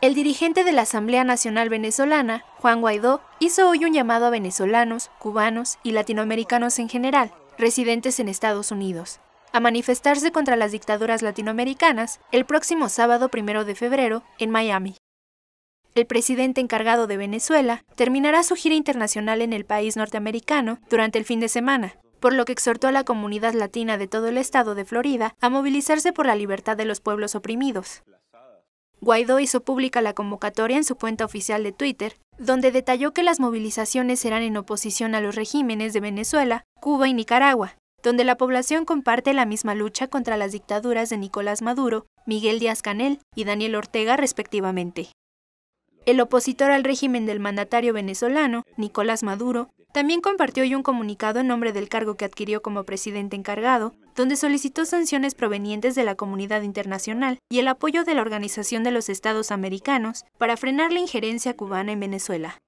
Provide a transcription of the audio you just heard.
El dirigente de la Asamblea Nacional Venezolana, Juan Guaidó, hizo hoy un llamado a venezolanos, cubanos y latinoamericanos en general, residentes en Estados Unidos, a manifestarse contra las dictaduras latinoamericanas el próximo sábado primero de febrero en Miami. El presidente encargado de Venezuela terminará su gira internacional en el país norteamericano durante el fin de semana, por lo que exhortó a la comunidad latina de todo el estado de Florida a movilizarse por la libertad de los pueblos oprimidos. Guaidó hizo pública la convocatoria en su cuenta oficial de Twitter, donde detalló que las movilizaciones serán en oposición a los regímenes de Venezuela, Cuba y Nicaragua, donde la población comparte la misma lucha contra las dictaduras de Nicolás Maduro, Miguel Díaz Canel y Daniel Ortega respectivamente. El opositor al régimen del mandatario venezolano, Nicolás Maduro, también compartió hoy un comunicado en nombre del cargo que adquirió como presidente encargado, donde solicitó sanciones provenientes de la comunidad internacional y el apoyo de la Organización de los Estados Americanos para frenar la injerencia cubana en Venezuela.